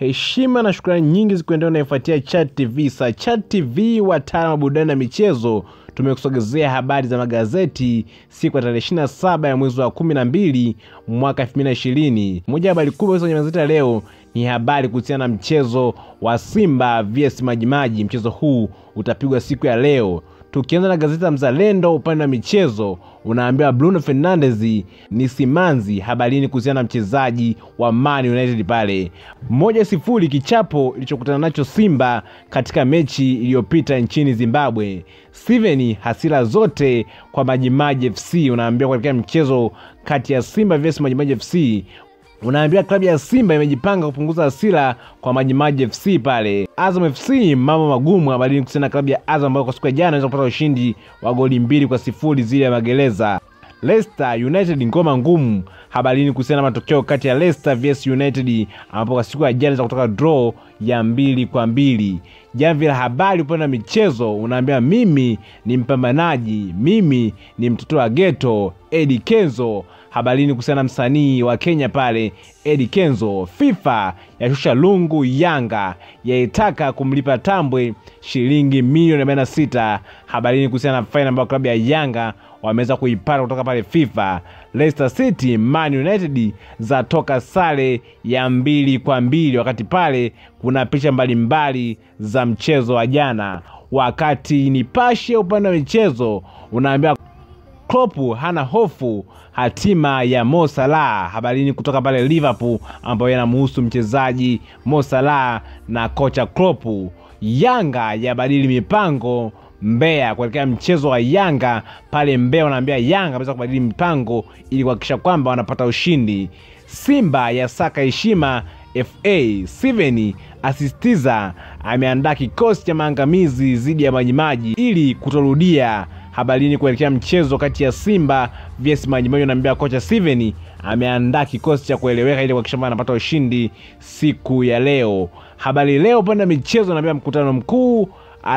Heshima na shukrani nyingi zikuendea unayefuatia Chat TV. Sa Chat TV, wataalamu wa burudani na michezo, tumekusogezea habari za magazeti siku ya tarehe 27 ya mwezi wa 12 mwaka 2020. Moja ya habari kubwa kwenye magazeti ya leo ni habari kuhusiana na mchezo wa Simba vs Majimaji. Mchezo huu utapigwa siku ya leo. Tukianza na gazeti la Mzalendo upande wa michezo, unaambiwa Bruno Fernandes ni simanzi habarini kuhusiana na mchezaji wa Man United pale. Moja sifuri kichapo ilichokutana nacho Simba katika mechi iliyopita nchini Zimbabwe. Steven hasira zote kwa Majimaji FC, unaambiwa kuelekea mchezo kati ya Simba vs Majimaji FC unaambiwa klabu ya Simba imejipanga kupunguza hasira kwa Majimaji FC pale. Azam FC mambo magumu abadili kusiana na klabu ya Azam ambayo kwa siku ya jana inaweza kupata ushindi wa goli mbili kwa sifuri zile ya magereza. Leicester United ngoma ngumu habarini kuhusiana na matokeo kati ya Leicester vs United ambapo kwa siku ya jana za kutoka draw ya mbili kwa mbili. Jamvi la habari upande wa michezo unaambia mimi ni mpambanaji, mimi ni mtoto wa geto Eddie Kenzo habarini kuhusiana na msanii wa Kenya pale edi Kenzo. FIFA yashusha lungu Yanga yaitaka kumlipa Tambwe shilingi milioni sita. Habarini kuhusiana na faini ambayo klabu ya Yanga wameweza kuipata kutoka pale FIFA. Leicester City Man United zatoka sare ya mbili kwa mbili, wakati pale kuna picha mbalimbali mbali za mchezo wa jana. Wakati Nipashe upande wa michezo unaambia Klopp hana hofu hatima ya Mo Salah. Habarini kutoka pale Liverpool, ambayo yanamhusu mchezaji Mo Salah na kocha Klopp. Yanga yabadili mipango Mbeya kuelekea mchezo wa Yanga pale Mbeya, wanaambia Yanga ameweza kubadili mipango ili kuhakikisha kwamba wanapata ushindi. Simba ya saka heshima FA. Steven asistiza ameandaa kikosi cha maangamizi dhidi ya Majimaji ili kutorudia Habarini kuelekea mchezo kati ya Simba vs Majimaji, naambia kocha Steven ameandaa kikosi cha kueleweka ili kuhakikisha anapata ushindi siku ya leo. Habari leo upande wa michezo, naambia mkutano mkuu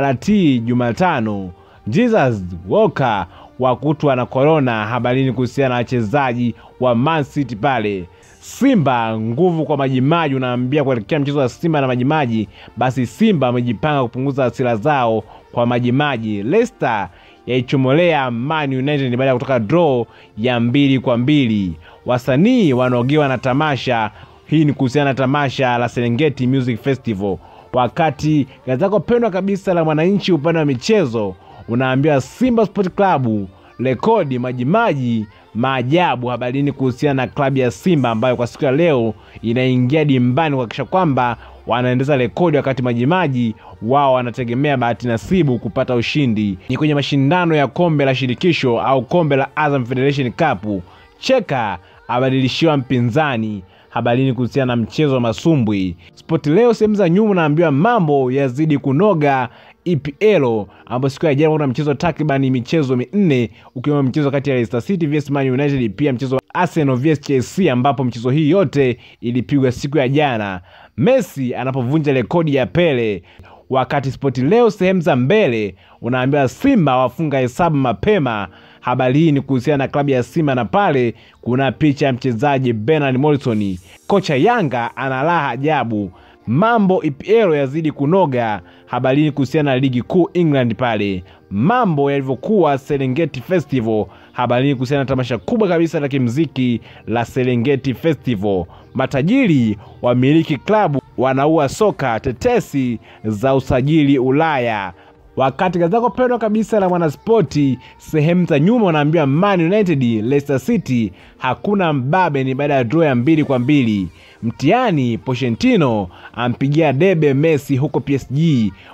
RT Jumatano. Jesus Walker wakutwa na korona. Habarini kuhusiana na wachezaji wa Man City pale Simba nguvu kwa Majimaji, unaambia kuelekea mchezo wa Simba na Majimaji, basi Simba amejipanga kupunguza hasira zao kwa Majimaji. Leicester yaichomolea eh, Man United baada ya kutoka draw ya mbili kwa mbili. Wasanii wanaogewa na tamasha hii ni kuhusiana na tamasha la Serengeti Music Festival. Wakati gazeti lako pendwa kabisa la Mwananchi upande wa michezo unaambiwa Simba Sport Club rekodi Majimaji maajabu habarini kuhusiana na klabu ya Simba ambayo kwa siku ya leo inaingia dimbani kuhakikisha kwamba wanaendeza rekodi, wakati Majimaji wao wanategemea bahati nasibu kupata ushindi. Ni kwenye mashindano ya kombe la shirikisho au kombe la Azam Federation Cup. Cheka abadilishiwa mpinzani habarini kuhusiana na mchezo wa masumbwi. Spoti leo sehemu za nyuma, naambiwa mambo yazidi kunoga EPL ambapo siku ya jana kuna mchezo takribani michezo minne ukiwemo mchezo kati ya Leicester City vs Man United, pia mchezo wa Arsenal vs Chelsea ambapo mchezo hii yote ilipigwa siku ya jana, Messi anapovunja rekodi ya Pele. Wakati Spoti leo sehemu za mbele unaambiwa Simba wafunga hesabu mapema. Habari hii ni kuhusiana na klabu ya Simba na pale kuna picha ya mchezaji Bernard Morrison. Kocha Yanga ana raha ajabu Mambo EPL yazidi kunoga. Habarini kuhusiana na ligi kuu England pale, mambo yalivyokuwa Serengeti Festival. Habarini kuhusiana na tamasha kubwa kabisa la kimziki la Serengeti Festival. Matajiri wamiliki klabu wanaua soka, tetesi za usajili Ulaya wakati gazeti lako pendwa kabisa la Mwanaspoti sehemu za nyuma wanaambia Man United, Leicester City hakuna mbabe ni baada ya draw ya mbili kwa mbili. Mtiani Pochettino ampigia debe Messi huko PSG,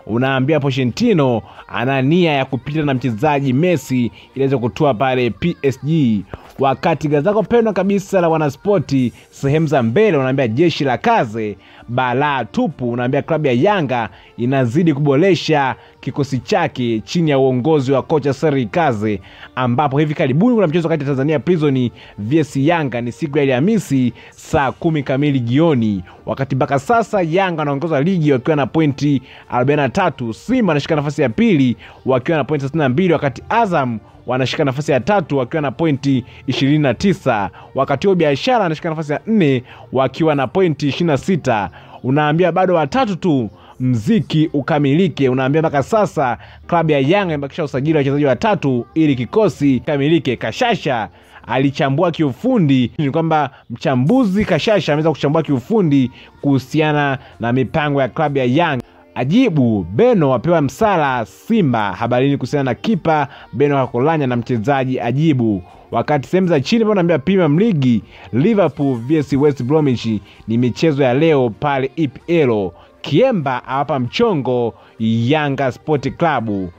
unaambia Pochettino ana nia ya kupita na mchezaji Messi aweze kutua pale PSG. Wakati gazako pendwa kabisa la Wanaspoti sehemu za mbele unaambia jeshi la kaze balaa tupu, unaambia klabu ya Yanga inazidi kuboresha kikosi chake chini ya uongozi wa kocha Seri Kaze, ambapo hivi karibuni kuna mchezo kati ya Tanzania Prison vs PS Yanga ni siku ya Alhamisi saa kumi kamili jioni. Wakati mpaka sasa Yanga wanaongoza ligi wakiwa na pointi 43, Simba anashika nafasi ya pili wakiwa na pointi 32, wakati Azam wanashika nafasi ya tatu wakiwa na pointi 29. Wakati huo Biashara anashika nafasi ya nne wakiwa na pointi 26. Unaambia bado watatu tu mziki ukamilike. Unaambia mpaka sasa klabu ya Yanga imebakisha usajili wa wachezaji watatu ili kikosi kamilike. Kashasha alichambua kiufundi, ni kwamba mchambuzi Kashasha ameweza kuchambua kiufundi kuhusiana na mipango ya klabu ya Yanga. Ajibu Beno wapewa msala Simba. Habarini kuhusiana na kipa Beno akolanya na mchezaji ajibu. Wakati sehemu za chini pao naambia pima mligi Liverpool vs West Bromwich ni michezo ya leo pale EPL. Kiemba awapa mchongo Yanga Sport Club.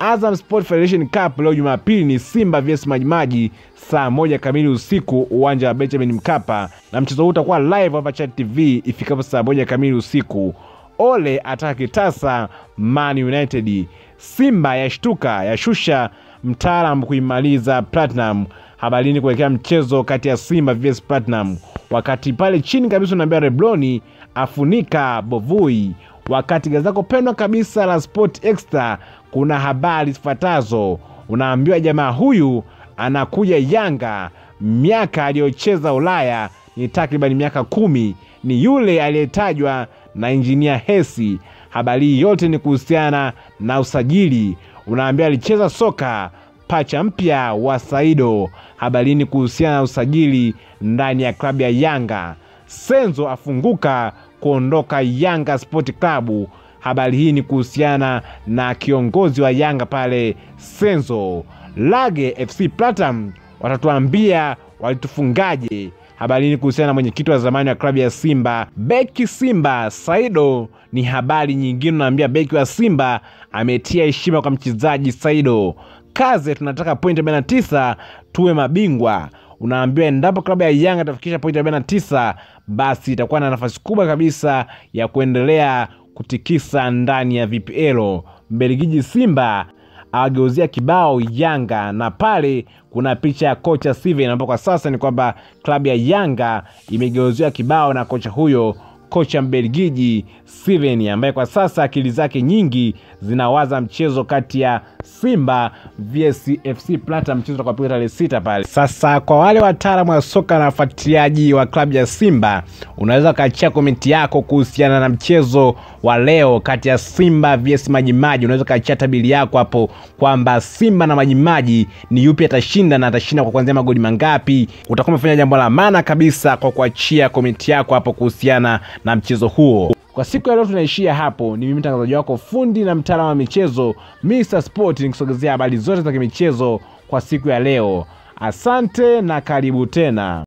Azam Sport Federation Cup leo Jumapili ni Simba vs Majimaji saa moja kamili usiku uwanja wa Benjamin Mkapa, na mchezo huu utakuwa live hapa Chat TV ifikapo saa moja kamili usiku. Ole ataka kitasa Man United. Simba yashtuka yashusha mtaalam kuimaliza Platinum. Habarini kuelekea mchezo kati ya Simba vs Platinum, wakati pale chini kabisa unaambia Rebloni afunika Bovui, wakati gazako pendwa kabisa la Sport Extra kuna habari zifuatazo. Unaambiwa jamaa huyu anakuja Yanga, miaka aliyocheza Ulaya ni takribani miaka kumi, ni yule aliyetajwa na injinia Hesi. Habari hii yote ni kuhusiana na usajili. Unaambiwa alicheza soka pacha mpya wa Saido. Habari ni kuhusiana na usajili ndani ya klabu ya Yanga. Senzo afunguka kuondoka Yanga Sport Klabu. Habari hii ni kuhusiana na kiongozi wa Yanga pale Senzo Lage FC Platinum, watatuambia walitufungaje. Habari hii ni kuhusiana na mwenyekiti wa zamani wa klabu ya Simba, beki Simba Saido. Ni habari nyingine, unaambia beki wa Simba ametia heshima kwa mchezaji Saido. Kaze, tunataka pointi 49 tuwe mabingwa. Unaambiwa endapo klabu ya Yanga itafikisha pointi 49 basi itakuwa na nafasi kubwa kabisa ya kuendelea kutikisa ndani ya VPL. Mbelgiji Simba awageuzia kibao Yanga na pale kuna picha ya kocha Steven, ambapo kwa sasa ni kwamba klabu ya Yanga imegeuziwa kibao na kocha huyo kocha Mbelgiji Steven ambaye kwa sasa akili zake nyingi zinawaza mchezo kati ya Simba vsfc Plata, mchezo takapiga tarehe sita pale. Sasa kwa wale wataalamu wa soka na wafuatiliaji wa klabu ya Simba, unaweza ukaachia komenti yako kuhusiana na mchezo wa leo kati ya Simba vs Majimaji. Unaweza ukaachia tabili yako hapo kwamba Simba na Majimaji ni yupi atashinda na atashinda kwa kuanzia magoli mangapi. Utakuwa umefanya jambo la maana kabisa kwa kuachia komenti yako hapo kuhusiana na mchezo huo. Kwa siku ya leo tunaishia hapo. Ni mimi mtangazaji wako fundi na mtaalamu wa michezo Mr Sport, nikusogezea habari zote za kimichezo kwa siku ya leo. Asante na karibu tena.